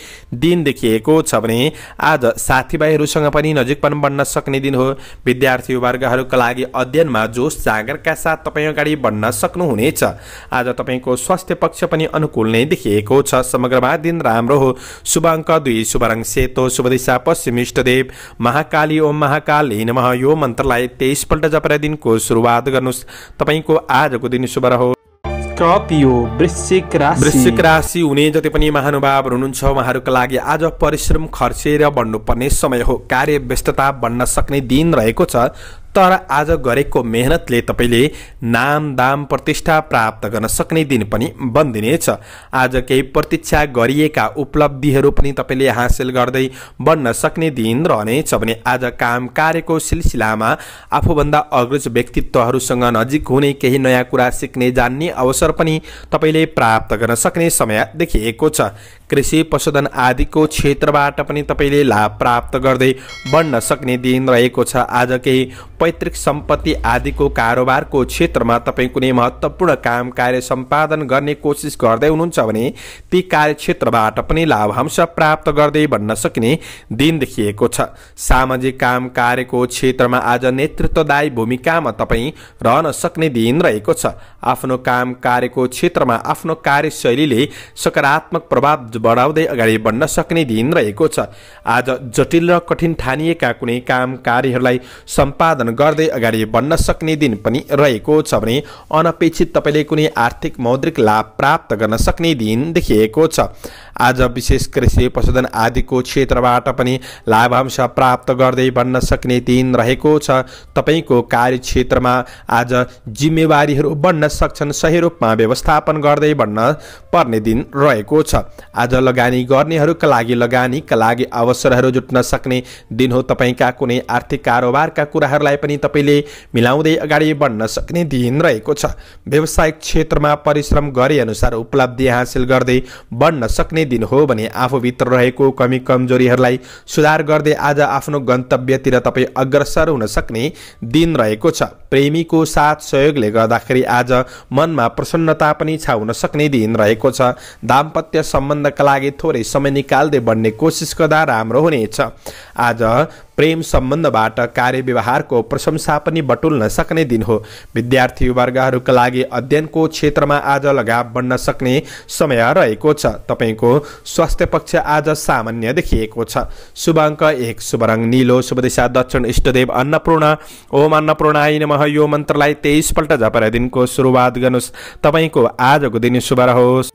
S1: दिन देखिएको छ भने आज साथीभाइहरूसँग पनि नजिकपन बन्न सक्ने दिन हो विद्यार्थी वर्गहरूका लागि अध्ययनमा जोस जागरका साथ तपाईँ अगाडि बढ्न सक्नुहुनेछ आज तपाईँको स्वास्थ्य पक्ष पनि अनुकूल नै देखिएको छ समग्रमा दिन राम्रो हो शुभ अङ्क दुई शुभ रङ सेतो शुभ दिशा पश्चिम इष्टदेव महाकाली ओम महाकाली नमः यो मन्त्रलाई तेइसपल्ट जपरा दिनको सुरुवात गर्नुहोस् तपाईँको आजको दिन शुभ रहोस् वृश्चिक राशि वृश्चिक राशि हुने जति पनि महानुभावहरू हुनुहुन्छ उहाँहरूका लागि आज परिश्रम खर्चेर बढ्नुपर्ने समय हो कार्य व्यस्तता बन्न सक्ने दिन रहेको छ तर आज गरेको मेहनतले तपाईँले नाम दाम प्रतिष्ठा प्राप्त गर्न सक्ने दिन पनि बन्दिनेछ आज केही प्रतीक्षा गरिएका उपलब्धिहरू पनि तपाईँले हासिल गर्दै बन्न सक्ने दिन रहनेछ भने आज काम कार्यको सिलसिलामा आफूभन्दा अग्रज व्यक्तित्वहरूसँग नजिक हुने केही नयाँ कुरा सिक्ने जान्ने अवसर पनि तपाईँले प्राप्त गर्न सक्ने समय देखिएको छ कृषि पशुधन आदिको क्षेत्रबाट पनि तपाईँले लाभ प्राप्त गर्दै बढ्न सक्ने दिन रहेको छ आज केही पैतृक सम्पत्ति आदिको कारोबारको क्षेत्रमा तपाईँ कुनै महत्त्वपूर्ण काम कार्य सम्पादन गर्ने कोसिस गर्दै हुनुहुन्छ भने ती कार्यक्षेत्रबाट पनि लाभांश प्राप्त गर्दै भन्न सकिने दिन देखिएको छ सामाजिक काम कार्यको क्षेत्रमा आज नेतृत्वदायी भूमिकामा तपाईँ रहन सक्ने दिन रहेको छ आफ्नो काम कार्यको क्षेत्रमा आफ्नो कार्यशैलीले सकारात्मक प्रभाव बढाउँदै अगाडि बढ्न सक्ने दिन रहेको छ आज जटिल र कठिन ठानिएका कुनै काम कार्यहरूलाई सम्पादन गर्दै अगाडि बढ्न सक्ने दिन पनि रहेको छ भने अनपेक्षित तपाईँले कुनै आर्थिक मौद्रिक लाभ प्राप्त गर्न सक्ने दिन देखिएको छ आज विशेष कृषि पशुधन आदिको क्षेत्रबाट पनि लाभांश प्राप्त गर्दै बन्न सक्ने दिन रहेको छ तपाईँको कार्यक्षेत्रमा आज जिम्मेवारीहरू बढ्न सक्छन् सही रूपमा व्यवस्थापन गर्दै बढ्न पर्ने दिन रहेको छ आज लगानी गर्नेहरूका लागि लगानीका लागि अवसरहरू जुट्न सक्ने दिन हो तपाईँका कुनै आर्थिक कारोबारका कुराहरूलाई पनि तपाईँले मिलाउँदै अगाडि बढ्न सक्ने दिन रहेको छ व्यावसायिक क्षेत्रमा परिश्रम गरे अनुसार उपलब्धि हासिल गर्दै बढ्न सक्ने दिन हो भने आफूभित्र रहेको कमी कमजोरीहरूलाई सुधार गर्दै आज आफ्नो गन्तव्यतिर तपाईँ अग्रसर हुन सक्ने दिन रहेको छ प्रेमीको साथ सहयोगले गर्दाखेरि आज मनमा प्रसन्नता पनि छाउन सक्ने दिन रहेको छ दाम्पत्य सम्बन्धका लागि थोरै समय निकाल्दै बढ्ने कोसिस गर्दा राम्रो हुनेछ आज प्रेम सम्बन्धबाट कार्य व्यवहारको प्रशंसा पनि बटुल्न सक्ने दिन हो विद्यार्थी वर्गहरूका लागि अध्ययनको क्षेत्रमा आज लगाव बढ्न सक्ने समय रहेको छ तपाईँको स्वास्थ्य पक्ष आज सामान्य देखिएको छ शुभ अङ्क एक शुभ रङ निलो शुभ दिशा दक्षिण इष्टदेव अन्नपूर्ण ओम अन्नपूर्ण आइ नमः यो मन्त्रलाई तेइसपल्ट झपरा दिनको सुरुवात गर्नुहोस् तपाईँको आजको दिन शुभ रहोस्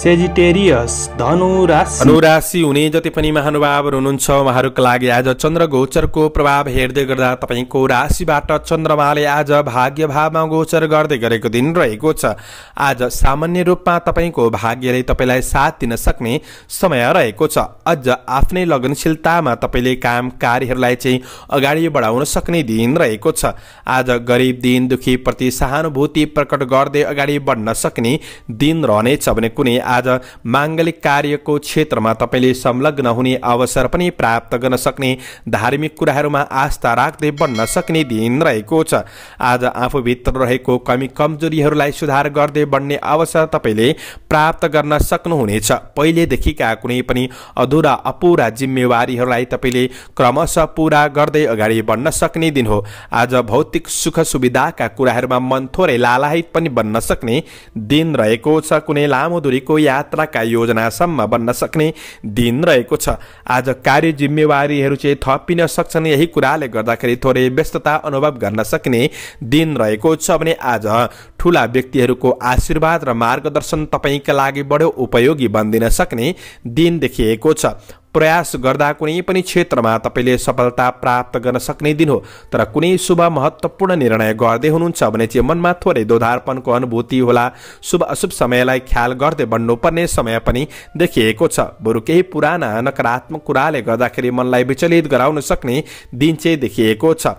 S1: सेजिटेरियस धनु राशि धनुराशि हुने जति पनि महानुभावहरू हुनुहुन्छ उहाँहरूको लागि आज चन्द्र गोचरको प्रभाव हेर्दै गर्दा तपाईँको राशिबाट चन्द्रमाले आज भाग्य भावमा गोचर गर्दै गरेको दिन रहेको छ आज सामान्य रूपमा तपाईँको भाग्यले तपाईँलाई साथ दिन सक्ने समय रहेको छ अझ आफ्नै लगनशीलतामा तपाईँले काम कार्यहरूलाई चाहिँ अगाडि बढाउन सक्ने दिन रहेको छ आज गरिब दिन दुखीप्रति सहानुभूति प्रकट गर्दै अगाडि बढ्न सक्ने दिन रहनेछ भने कुनै आज माङ्गलिक कार्यको क्षेत्रमा तपाईँले संलग्न हुने अवसर पनि प्राप्त गर्न सक्ने धार्मिक कुराहरूमा आस्था राख्दै बन्न सक्ने दिन रहेको छ आज आफूभित्र रहेको कमी कमजोरीहरूलाई सुधार गर्दै बन्ने अवसर तपाईँले प्राप्त गर्न सक्नुहुनेछ पहिलेदेखिका कुनै पनि अधुरा अपुरा जिम्मेवारीहरूलाई तपाईँले क्रमशः पुरा गर्दै अगाडि बढ्न सक्ने दिन हो आज भौतिक सुख सुविधाका कुराहरूमा मन थोरै लालाहित पनि बन्न सक्ने दिन रहेको छ कुनै लामो दूरीको यात्राका योजनासम्म बन्न सक्ने दिन रहेको छ आज कार्य जिम्मेवारीहरू चाहिँ थपिन सक्छन् यही कुराले गर्दाखेरि थोरै व्यस्तता अनुभव गर्न सक्ने दिन रहेको छ भने आज ठुला व्यक्तिहरूको आशीर्वाद र मार्गदर्शन तपाईँका लागि बढो उपयोगी बनिदिन सक्ने दिन देखिएको छ प्रयास गर्दा कुनै पनि क्षेत्रमा तपाईँले सफलता प्राप्त गर्न सक्ने दिन हो तर कुनै शुभ महत्त्वपूर्ण निर्णय गर्दै हुनुहुन्छ भने चाहिँ मनमा थोरै दोधारपनको अनुभूति होला शुभ अशुभ समयलाई ख्याल गर्दै बन्नुपर्ने समय पनि देखिएको छ बरु केही पुराना नकारात्मक कुराले गर्दाखेरि मनलाई विचलित गराउन सक्ने दिन चाहिँ देखिएको छ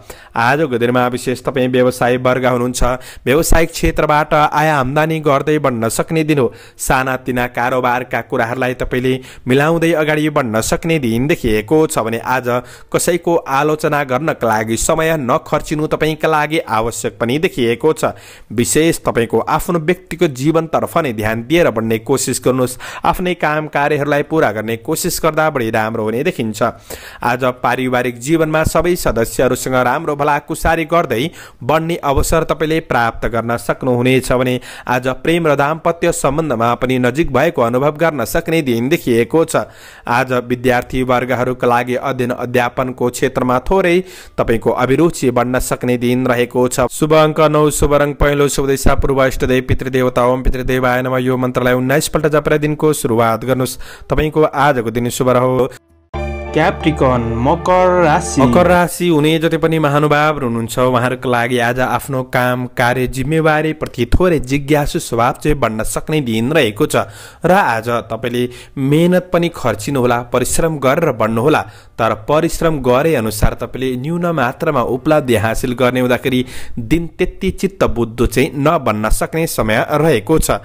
S1: आजको दिनमा विशेष तपाईँ व्यवसाय वर्ग हुनुहुन्छ व्यावसायिक क्षेत्रबाट आय आम्दानी गर्दै बढ्न सक्ने दिन हो सानातिना कारोबारका कुराहरूलाई तपाईँले मिलाउँदै अगाडि बढ्न सक्ने दिन देखिएको छ भने आज कसैको आलोचना गर्नका लागि समय नखर्चिनु तपाईँका लागि आवश्यक पनि देखिएको छ विशेष तपाईँको आफ्नो व्यक्तिको जीवनतर्फ नै ध्यान दिएर बढ्ने कोसिस गर्नुहोस् आफ्नै काम कार्यहरूलाई पुरा गर्ने कोसिस गर्दा बढी राम्रो हुने देखिन्छ आज पारिवारिक जीवनमा सबै सदस्यहरूसँग राम्रो भलाकुसारी गर्दै बढ्ने अवसर तपाईँले प्राप्त गर्न सक्नुहुनेछ भने आज प्रेम र दाम्पत्य सम्बन्धमा पनि नजिक भएको अनुभव गर्न सक्ने दिन देखिएको छ आज विद्यार्थी वर्गहरूका लागि अध्ययन अध्यापनको क्षेत्रमा थोरै तपाईँको अभिरुचि बन्न सक्ने दिन रहेको छ शुभ अङ्क नौ शुभ रङ पहिलो शुभ दिशा पूर्व इष्टदेव पितृदेवता ओम पितृदेव आयनमा यो मन्त्रलाई उन्नाइसपल्ट जपरा दिनको सुरुवात गर्नुहोस् तपाईँको आजको दिन शुभ रह क्याप्टिकन मकर राशि मकर राशि हुने जति पनि महानुभाव हुनुहुन्छ उहाँहरूको लागि आज आफ्नो काम कार्य जिम्मेवारी प्रति थोरै जिज्ञासु स्वभाव चाहिँ बन्न सक्ने दिन रहेको छ र आज तपाईँले मेहनत पनि खर्चिनुहोला परिश्रम गरेर बढ्नुहोला तर परिश्रम गरे अनुसार तपाईँले न्यून मात्रामा उपलब्धि हासिल गर्ने हुँदाखेरि दिन त्यति चित्त बुद्धो चाहिँ नबन्न सक्ने समय रहेको छ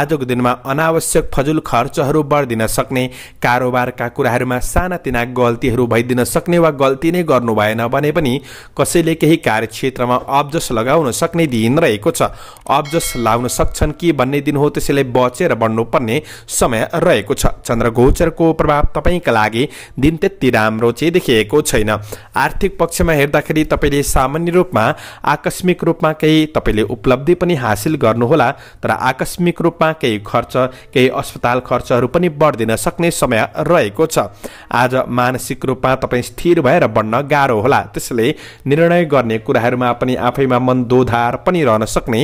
S1: आजको दिनमा अनावश्यक फजुल खर्चहरू बढिदिन सक्ने कारोबारका कुराहरूमा सानातिना गल्तीहरू भइदिन सक्ने वा गल्ती नै गर्नु भएन भने पनि कसैले केही कार्यक्षेत्रमा अब्जस लगाउन सक्ने दिन रहेको छ अब्जस लाउन सक्छन् कि भन्ने दिन हो त्यसैले बचेर बढ्नुपर्ने समय रहेको छ चन्द्र गोचरको प्रभाव तपाईँका लागि दिन त्यति राम्रो चाहिँ देखिएको छैन आर्थिक पक्षमा हेर्दाखेरि तपाईँले सामान्य रूपमा आकस्मिक रूपमा केही तपाईँले उपलब्धि पनि हासिल गर्नुहोला तर आकस्मिक रूपमा केही खर्च केही अस्पताल खर्चहरू पनि बढ्दिन सक्ने समय रहेको छ आज मानसिक रूपमा तपाईँ स्थिर भएर बन्न गाह्रो होला त्यसैले निर्णय गर्ने कुराहरूमा पनि आफैमा मन दोधार पनि रहन सक्ने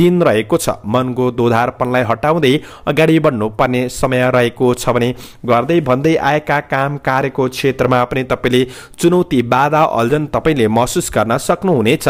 S1: दिन रहेको छ मनको दोधारपनलाई हटाउँदै अगाडि बढ्नुपर्ने समय रहेको छ भने गर्दै भन्दै आएका काम कार्यको क्षेत्रमा पनि तपाईँले चुनौती बाधा अल्झन तपाईँले महसुस गर्न सक्नुहुनेछ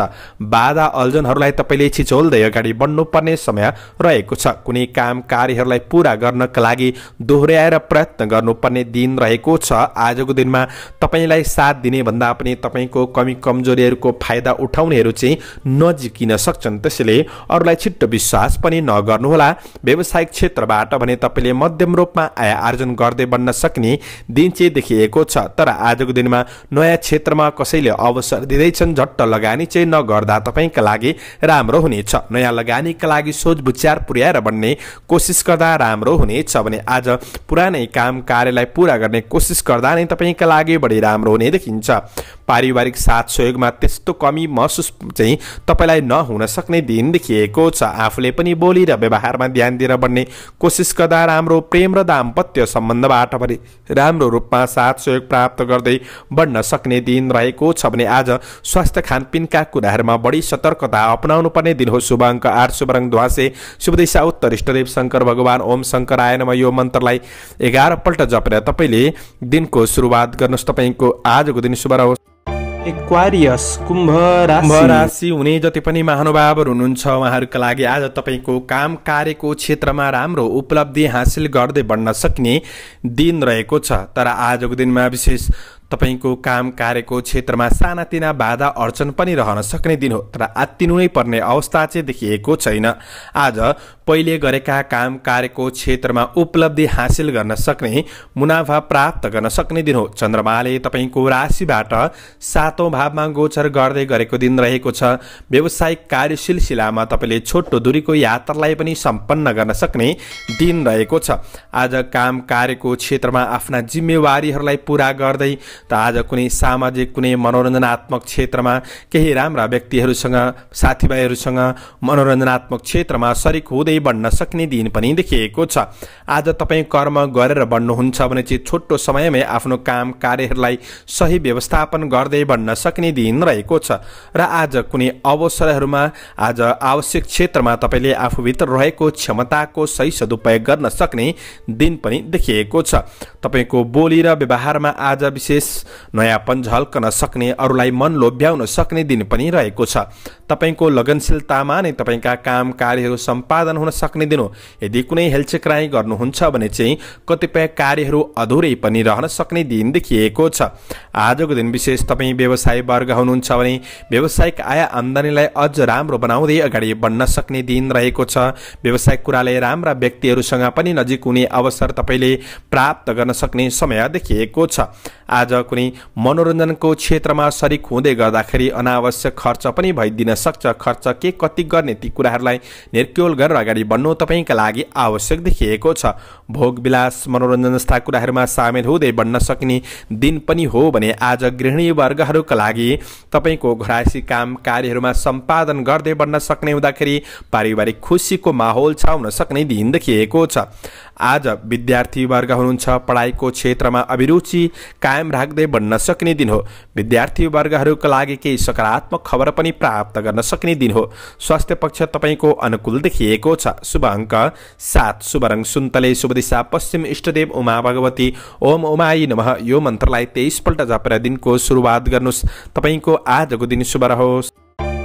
S1: बाधा अल्झनहरूलाई तपाईँले छिचोल्दै अगाडि बढ्नुपर्ने समय रहेको छ कुनै काम कार्यहरूलाई पुरा गर्नका लागि दोहोऱ्याएर प्रयत्न गर्नुपर्ने दिन रहेको छ आज आजको दिनमा तपाईँलाई साथ दिने भन्दा पनि तपाईँको कमी कमजोरीहरूको फाइदा उठाउनेहरू चाहिँ नजिकिन सक्छन् त्यसैले अरूलाई छिट्टो विश्वास पनि नगर्नुहोला व्यावसायिक क्षेत्रबाट भने तपाईँले मध्यम रूपमा आय आर्जन गर्दै बन्न सक्ने दिन चाहिँ देखिएको छ तर आजको दिनमा नयाँ क्षेत्रमा कसैले अवसर दिँदैछन् झट्ट लगानी चाहिँ नगर्दा तपाईँका लागि राम्रो हुनेछ नयाँ लगानीका लागि सोच बुच्यार पुर्याएर बन्ने कोसिस गर्दा राम्रो हुनेछ भने आज पुरानै काम कार्यलाई पुरा गर्ने कोसिस गर्दा नै तपाईँका लागि बढी राम्रो हुने देखिन्छ पारिवारिक साथ सहयोगमा त्यस्तो कमी महसुस चाहिँ तपाईँलाई नहुन सक्ने दिन देखिएको छ आफूले पनि बोली र व्यवहारमा ध्यान दिएर बढ्ने कोसिस गर्दा राम्रो प्रेम र दाम्पत्य सम्बन्धबाट पनि राम्रो रूपमा साथ सहयोग प्राप्त गर्दै बढ्न सक्ने दिन रहेको छ भने आज स्वास्थ्य खानपिनका कुराहरूमा बढी सतर्कता अपनाउनु पर्ने दिन हो शुभ अङ्क आठ शुभ रङ ध्वासे शुभ दिशा उत्तर इष्टदेव शङ्कर भगवान् ओम शङ्कर आयनमा यो मन्त्रलाई एघारपल्ट जपेर तपाईँले दिनको सुरुवात गर्नुहोस् तपाईँको आजको दिन शुभ रहोस् एक्वारियस कुम्भ कुम्भ राशि हुने जति पनि महानुभावहरू हुनुहुन्छ उहाँहरूका लागि आज तपाईँको काम कार्यको क्षेत्रमा राम्रो उपलब्धि हासिल गर्दै बढ्न सक्ने दिन रहेको छ तर आजको दिनमा विशेष तपाईँको काम कार्यको क्षेत्रमा सानातिना बाधा अडचन पनि रहन सक्ने दिन हो तर आत्तिनु नै पर्ने अवस्था चाहिँ देखिएको छैन आज पहिले गरेका काम कार्यको क्षेत्रमा उपलब्धि हासिल गर्न सक्ने मुनाफा प्राप्त गर्न सक्ने दिन हो चन्द्रमाले तपाईँको राशिबाट सातौँ भावमा गोचर गर्दै गरेको दिन रहेको छ व्यावसायिक कार्य सिलसिलामा तपाईँले छोटो दूरीको यात्रालाई पनि सम्पन्न गर्न सक्ने दिन रहेको छ आज काम कार्यको क्षेत्रमा आफ्ना जिम्मेवारीहरूलाई पुरा गर्दै त आज कुनै सामाजिक कुनै मनोरञ्जनात्मक क्षेत्रमा केही राम्रा व्यक्तिहरूसँग साथीभाइहरूसँग मनोरञ्जनात्मक क्षेत्रमा सरिक हुँदै बढ्न सक्ने दिन पनि देखिएको छ आज तपाईँ कर्म गरेर बढ्नुहुन्छ भने चाहिँ छोटो समयमै आफ्नो काम कार्यहरूलाई सही व्यवस्थापन गर्दै बढ्न सक्ने दिन रहेको छ र आज कुनै अवसरहरूमा आज आवश्यक क्षेत्रमा तपाईँले आफूभित्र रहेको क्षमताको सही सदुपयोग गर्न सक्ने दिन पनि देखिएको छ तपाईँको बोली र व्यवहारमा आज विशेष नयाँ नयाँपन झल्कन सक्ने अरूलाई मन लोभ्याउन सक्ने दिन पनि रहेको छ तपाईँको लगनशीलतामा नै तपाईँका काम कार्यहरू सम्पादन हुन सक्ने दिन हो यदि कुनै हेलचेक्राई गर्नुहुन्छ भने चाहिँ कतिपय कार्यहरू अधुरै पनि रहन सक्ने दिन देखिएको छ आजको दिन विशेष तपाईँ व्यवसाय वर्ग हुनुहुन्छ भने व्यावसायिक आय आम्दानीलाई अझ राम्रो बनाउँदै अगाडि बढ्न सक्ने दिन रहेको छ व्यावसायिक कुराले राम्रा व्यक्तिहरूसँग पनि नजिक हुने अवसर तपाईँले प्राप्त गर्न सक्ने समय देखिएको छ आज कुनै मनोरञ्जनको क्षेत्रमा सरिक हुँदै गर्दाखेरि अनावश्यक खर्च पनि भइदिन सक्छ खर्च के कति गर्ने ती कुराहरूलाई निर्क्योल गरेर अगाडि बढ्नु तपाईँका लागि आवश्यक देखिएको छ भोग विलास मनोरञ्जन जस्ता कुराहरूमा सामेल हुँदै बन्न सक्ने दिन पनि हो भने आज गृहिणी वर्गहरूका लागि तपाईँको घरासी काम कार्यहरूमा सम्पादन गर्दै बढ्न सक्ने हुँदाखेरि पारिवारिक खुसीको माहौल छाउन सक्ने दिन देखिएको छ आज विद्यार्थीवर्ग हुनुहुन्छ पढाइको क्षेत्रमा अभिरुचि कायम राख्दै बन्न सक्ने दिन हो विद्यार्थीवर्गहरूको लागि केही सकारात्मक खबर पनि प्राप्त गर्न सक्ने दिन हो स्वास्थ्य पक्ष तपाईँको अनुकूल देखिएको छ शुभ अङ्क सात शुभ रङ सुन्तले शुभ दिशा पश्चिम इष्टदेव उमा भगवती ओम उमाई नमः यो मन्त्रलाई तेइसपल्ट जापेर दिनको सुरुवात गर्नुहोस् तपाईँको आजको दिन शुभ रहोस्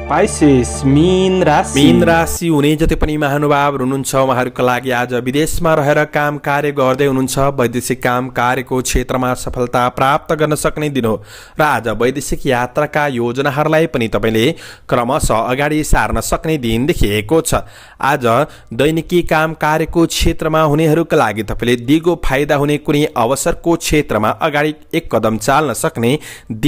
S1: पाइसेस मिन राशि मीन राशि हुने जति पनि महानुभावहरू हुनुहुन्छ उहाँहरूको लागि आज विदेशमा रहेर काम कार्य गर्दै हुनुहुन्छ वैदेशिक काम कार्यको क्षेत्रमा सफलता प्राप्त गर्न सक्ने दिन हो र आज वैदेशिक यात्राका योजनाहरूलाई पनि तपाईँले क्रमशः अगाडि सार्न सक्ने दिन देखिएको छ आज दैनिकी काम कार्यको क्षेत्रमा हुनेहरूका लागि तपाईँले दिगो फाइदा हुने कुनै अवसरको क्षेत्रमा अगाडि एक कदम चाल्न सक्ने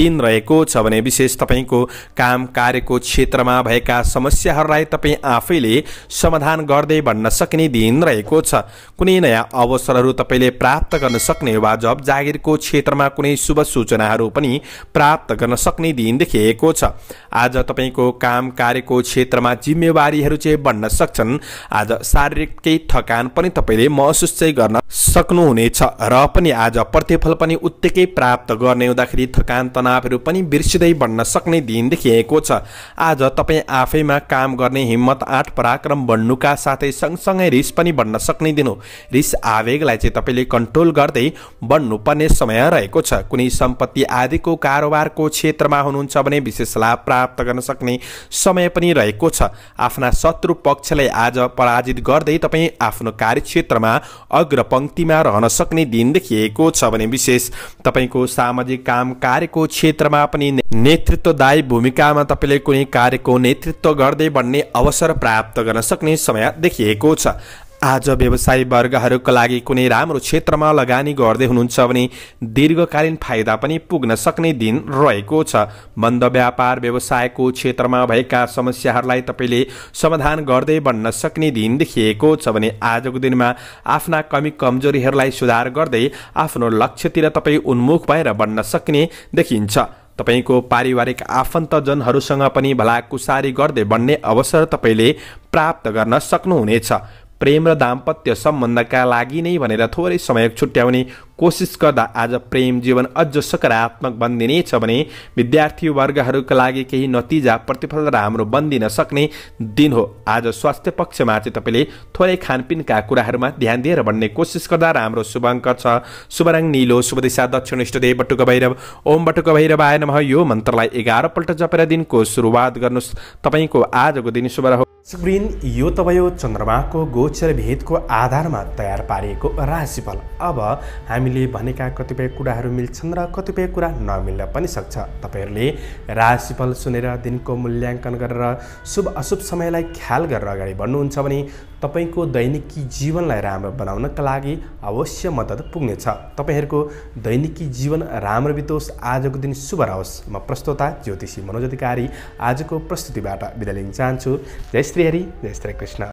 S1: दिन रहेको छ भने विशेष तपाईँको काम कार्यको क्षेत्र क्षेत्रमा भएका समस्याहरूलाई तपाईँ आफैले समाधान गर्दै भन्न सक्ने दिन रहेको छ कुनै नयाँ अवसरहरू तपाईँले प्राप्त गर्न सक्ने वा जब जागिरको क्षेत्रमा कुनै शुभ सूचनाहरू पनि प्राप्त गर्न सक्ने दिन देखिएको छ आज तपाईँको काम कार्यको क्षेत्रमा जिम्मेवारीहरू चाहिँ बढ्न सक्छन् आज शारीरिक केही थकान पनि तपाईँले महसुस चाहिँ गर्न सक्नुहुनेछ र पनि आज प्रतिफल पनि उत्तिकै प्राप्त गर्ने हुँदाखेरि थकान तनावहरू पनि बिर्सिँदै बढ्न सक्ने दिन देखिएको छ आज तपाईँ आफैमा काम गर्ने हिम्मत आठ पराक्रम बन्नुका साथै सँगसँगै रिस पनि बढ्न सक्ने दिनु रिस आवेगलाई चाहिँ तपाईँले कन्ट्रोल गर्दै बढ्नुपर्ने समय रहेको छ कुनै सम्पत्ति आदिको कारोबारको क्षेत्रमा हुनुहुन्छ भने विशेष लाभ प्राप्त गर्न सक्ने समय पनि रहेको छ आफ्ना शत्रु पक्षलाई आज पराजित गर्दै तपाईँ आफ्नो कार्यक्षेत्रमा अग्रपङ्क्तिमा रहन सक्ने दिन देखिएको छ भने विशेष तपाईँको सामाजिक काम कार्यको क्षेत्रमा पनि नेतृत्वदायी भूमिकामा तपाईँले कुनै कार्य कार्यको नेतृत्व गर्दै बन्ने अवसर प्राप्त गर्न सक्ने समय देखिएको छ आज व्यवसाय वर्गहरूका लागि कुनै राम्रो क्षेत्रमा लगानी गर्दै हुनुहुन्छ भने दीर्घकालीन फाइदा पनि पुग्न सक्ने दिन रहेको छ मन्द व्यापार व्यवसायको क्षेत्रमा भएका समस्याहरूलाई तपाईँले समाधान गर्दै बन्न सक्ने दिन देखिएको छ भने आजको दिनमा आफ्ना कमी कमजोरीहरूलाई सुधार गर्दै आफ्नो लक्ष्यतिर तपाईँ उन्मुख भएर बन्न सक्ने देखिन्छ तपाईँको पारिवारिक आफन्तजनहरूसँग पनि भलाकुसारी गर्दै बन्ने अवसर तपाईँले प्राप्त गर्न सक्नुहुनेछ प्रेम र दाम्पत्य सम्बन्धका लागि नै भनेर थोरै समय छुट्याउने कोसिस गर्दा आज प्रेम जीवन अझ सकारात्मक बनिदिनेछ भने विद्यार्थी विद्यार्थीवर्गहरूका लागि केही नतिजा प्रतिफल राम्रो बनिदिन सक्ने दिन हो आज स्वास्थ्य पक्षमा चाहिँ तपाईँले थोरै खानपिनका कुराहरूमा ध्यान दिएर भन्ने कोसिस गर्दा राम्रो शुभ अङ्क छ शुभ रङ निलो शुभ दिशा दक्षिण इष्टदेव बटुक भैरव ओम बटुक भैरव आय यो मन्त्रलाई एघारपल्ट जपेर दिनको सुरुवात गर्नुहोस् तपाईँको आजको दिन शुभ रह स्क्रिन यो त भयो चन्द्रमाको गोचर भेदको आधारमा तयार पारिएको राशिफल अब हामीले भनेका कतिपय कुराहरू मिल्छन् र कतिपय कुरा नमिल्न पनि सक्छ तपाईँहरूले राशिफल सुनेर दिनको मूल्याङ्कन गरेर शुभ अशुभ समयलाई ख्याल गरेर अगाडि बढ्नुहुन्छ भने तपाईँको दैनिकी जीवनलाई राम्रो बनाउनका लागि अवश्य मद्दत पुग्नेछ तपाईँहरूको दैनिकी जीवन राम्रो बितोस् आजको दिन शुभ रहोस् म प्रस्तोता ज्योतिषी मनोज अधिकारी आजको प्रस्तुतिबाट बिदा लिन चाहन्छु जय This is Vihari, Jai Krishna.